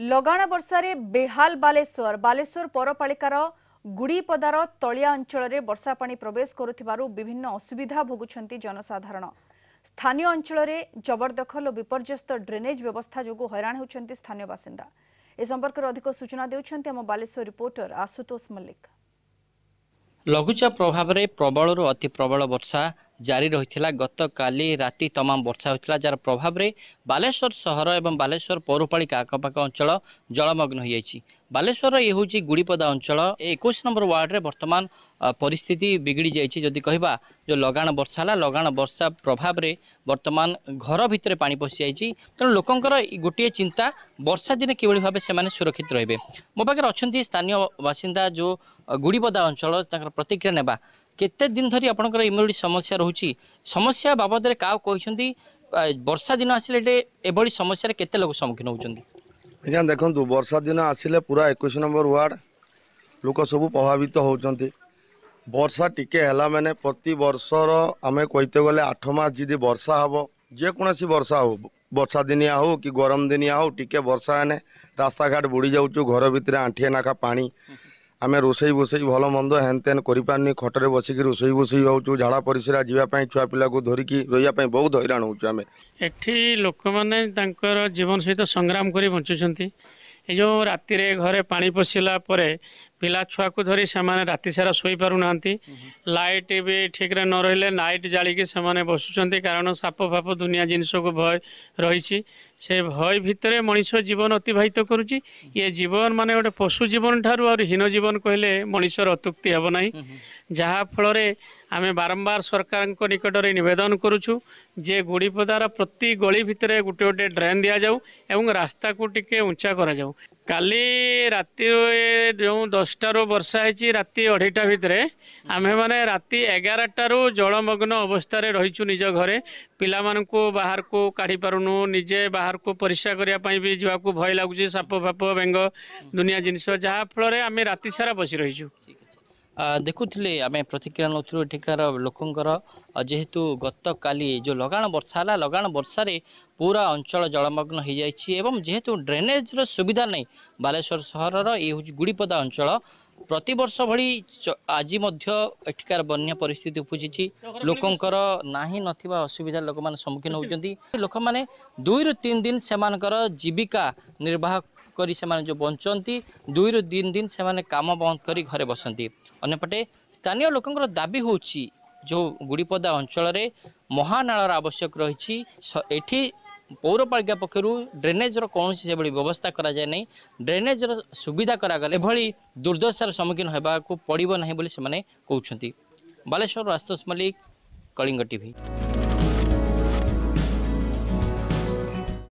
ଲଗାଣ ବର୍ଷାରେ ବେହାଲ ବାଲେଶ୍ୱର ବାଲେଶ୍ୱର ପୌରପାଳିକାର ଗୁଡ଼ିପଦାର ତଳିଆ ଅଞ୍ଚଳରେ ବର୍ଷା ପାଣି ପ୍ରବେଶ କରୁଥିବାରୁ ବିଭିନ୍ନ ଅସୁବିଧା ଭୋଗୁଛନ୍ତି ଜନସାଧାରଣ ସ୍ଥାନୀୟ ଅଞ୍ଚଳରେ ଜବରଦଖଲ ଓ ବିପର୍ଯ୍ୟସ୍ତ ଡ୍ରେନେଜ୍ ବ୍ୟବସ୍ଥା ଯୋଗୁଁ ହଇରାଣ ହେଉଛନ୍ତି ସ୍ଥାନୀୟ ବାସିନ୍ଦା ଏ ସମ୍ପର୍କରେ ଅଧିକ ସୂଚନା ଦେଉଛନ୍ତି ଆମ ବାଲେଶ୍ୱର ରିପୋର୍ଟର ଆଶୁତୋଷ ମଲ୍ଲିକ ଲଘୁଚାପ ପ୍ରଭାବରେ ପ୍ରବଳରୁ ଅତି ପ୍ରବଳ ବର୍ଷା জারি রয়েছে গতকালি রাতে তমাম বর্ষা হয়েছিল যার প্রভাবে বালেশ্বর সহর এবং বালেশ্বর পৌরপাড়িকা আখপাখ অঞ্চল জলমগ্ন হয়ে যাই ବାଲେଶ୍ୱର ଇଏ ହେଉଛି ଗୁଡ଼ିପଦା ଅଞ୍ଚଳ ଏକୋଇଶ ନମ୍ବର ୱାର୍ଡ଼ରେ ବର୍ତ୍ତମାନ ପରିସ୍ଥିତି ବିଗିଡ଼ି ଯାଇଛି ଯଦି କହିବା ଯେଉଁ ଲଗାଣ ବର୍ଷା ହେଲା ଲଗାଣ ବର୍ଷା ପ୍ରଭାବରେ ବର୍ତ୍ତମାନ ଘର ଭିତରେ ପାଣି ପଶିଯାଇଛି ତେଣୁ ଲୋକଙ୍କର ଗୋଟିଏ ଚିନ୍ତା ବର୍ଷା ଦିନେ କିଭଳି ଭାବେ ସେମାନେ ସୁରକ୍ଷିତ ରହିବେ ମୋ ପାଖରେ ଅଛନ୍ତି ସ୍ଥାନୀୟ ବାସିନ୍ଦା ଯେଉଁ ଗୁଡ଼ିପଦା ଅଞ୍ଚଳ ତାଙ୍କର ପ୍ରତିକ୍ରିୟା ନେବା କେତେ ଦିନ ଧରି ଆପଣଙ୍କର ଇମ୍ୟୁନିଟି ସମସ୍ୟା ରହୁଛି ସମସ୍ୟା ବାବଦରେ କାହାକୁ କହିଛନ୍ତି ବର୍ଷା ଦିନ ଆସିଲେ ଏଭଳି ସମସ୍ୟାରେ କେତେ ଲୋକ ସମ୍ମୁଖୀନ ହେଉଛନ୍ତି ଆଜ୍ଞା ଦେଖନ୍ତୁ ବର୍ଷା ଦିନ ଆସିଲେ ପୁରା ଏକୋଇଶ ନମ୍ବର ୱାର୍ଡ଼ ଲୋକ ସବୁ ପ୍ରଭାବିତ ହେଉଛନ୍ତି ବର୍ଷା ଟିକେ ହେଲା ମାନେ ପ୍ରତି ବର୍ଷର ଆମେ କହିତେ ଗଲେ ଆଠ ମାସ ଯଦି ବର୍ଷା ହେବ ଯେକୌଣସି ବର୍ଷା ହେଉ ବର୍ଷା ଦିନିଆ ହେଉ କି ଗରମ ଦିନିଆ ହେଉ ଟିକେ ବର୍ଷା ହେଲେ ରାସ୍ତାଘାଟ ବୁଡ଼ି ଯାଉଛୁ ଘର ଭିତରେ ଆଣ୍ଠିଏ ନାଖା ପାଣି ଆମେ ରୋଷେଇ ବୋଷେଇ ଭଲ ମନ୍ଦ ହେନ୍ ତେନ୍ କରିପାରୁନି ଖଟରେ ବସିକି ରୋଷେଇ ବୋଷେଇ ହେଉଛୁ ଝାଡ଼ା ପରିସ୍ରା ଯିବା ପାଇଁ ଛୁଆ ପିଲାକୁ ଧରିକି ରହିବା ପାଇଁ ବହୁତ ହଇରାଣ ହେଉଛୁ ଆମେ ଏଠି ଲୋକମାନେ ତାଙ୍କର ଜୀବନ ସହିତ ସଂଗ୍ରାମ କରି ବଞ୍ଚୁଛନ୍ତି ଏ ଯେଉଁ ରାତିରେ ଘରେ ପାଣି ପଶିଲା ପରେ ପିଲା ଛୁଆକୁ ଧରି ସେମାନେ ରାତି ସାରା ଶୋଇପାରୁନାହାନ୍ତି ଲାଇଟ୍ ବି ଠିକ୍ରେ ନ ରହିଲେ ନାଇଟ୍ ଜାଳିକି ସେମାନେ ବସୁଛନ୍ତି କାରଣ ସାପ ଫାପ ଦୁନିଆ ଜିନିଷକୁ ଭୟ ରହିଛି ସେ ଭୟ ଭିତରେ ମଣିଷ ଜୀବନ ଅତିବାହିତ କରୁଛି ଏ ଜୀବନ ମାନେ ଗୋଟେ ପଶୁ ଜୀବନ ଠାରୁ ଆହୁରି ହୀନ ଜୀବନ କହିଲେ ମଣିଷର ଅତ୍ୟୁକ୍ତି ହେବ ନାହିଁ ଯାହାଫଳରେ ଆମେ ବାରମ୍ବାର ସରକାରଙ୍କ ନିକଟରେ ନିବେଦନ କରୁଛୁ ଯେ ଗୁଡ଼ିପଦାର ପ୍ରତି ଗଳି ଭିତରେ ଗୋଟେ ଗୋଟେ ଡ୍ରେନ୍ ଦିଆଯାଉ ଏବଂ ରାସ୍ତାକୁ ଟିକେ ଉଞ୍ଚା କରାଯାଉ কালি রাতি যে দশটার বর্ষা হয়েছি রাতি অড়াইটা ভিতরে আমি মানে রাতি এগারটার জলমগ্ন অবস্থায় রয়েছু নিজ ঘরে পিলা মানুষ বাহারকু কাঢ়ি পারুনু নিজে বাহারকু পরিষ্কার করা বি যাওয়া ভয় লাগুছে সাপ ফাপ বেঙ্গ দুনিয়া জিনিস যা ফলরে আমি রাতি সারা বসি রয়েছু ଦେଖୁଥିଲେ ଆମେ ପ୍ରତିକ୍ରିୟା ନେଉଥିଲୁ ଏଠିକାର ଲୋକଙ୍କର ଯେହେତୁ ଗତକାଲି ଯେଉଁ ଲଗାଣ ବର୍ଷା ହେଲା ଲଗାଣ ବର୍ଷାରେ ପୁରା ଅଞ୍ଚଳ ଜଳମଗ୍ନ ହୋଇଯାଇଛି ଏବଂ ଯେହେତୁ ଡ୍ରେନେଜ୍ର ସୁବିଧା ନାହିଁ ବାଲେଶ୍ୱର ସହରର ଏ ହେଉଛି ଗୁଡ଼ିପଦା ଅଞ୍ଚଳ ପ୍ରତିବର୍ଷ ଭଳି ଆଜି ମଧ୍ୟ ଏଠିକାର ବନ୍ୟା ପରିସ୍ଥିତି ଉପୁଜିଛି ଲୋକଙ୍କର ନାହିଁ ନଥିବା ଅସୁବିଧା ଲୋକମାନେ ସମ୍ମୁଖୀନ ହେଉଛନ୍ତି ଲୋକମାନେ ଦୁଇରୁ ତିନି ଦିନ ସେମାନଙ୍କର ଜୀବିକା ନିର୍ବାହ କରି ସେମାନେ ଯେଉଁ ବଞ୍ଚନ୍ତି ଦୁଇରୁ তিন ଦିନ ସେମାନେ କାମ ବନ୍ଦ କରି ଘରେ ବସନ୍ତି ଅନ୍ୟପଟେ ସ୍ଥାନୀୟ ଲୋକଙ୍କର ଦାବି ହେଉଛି ଯେଉଁ ଗୁଡ଼ିପଦା ଅଞ୍ଚଳରେ ମହାନାଳର ଆବଶ୍ୟକ ରହିଛି ଏଠି পৌরপালিকা পক্ষর ড্রেনেজর কৌশি সেভাবে ব্যবস্থা করা যায় না ড্রেনেজর সুবিধা করা গেলে এভাবে দুর্দশার সম্মুখীন হওয়া পড়ব না বলে সে কৌন বালেশ্বর আশুতোষ মল্লিক কলিঙ্গ টিভি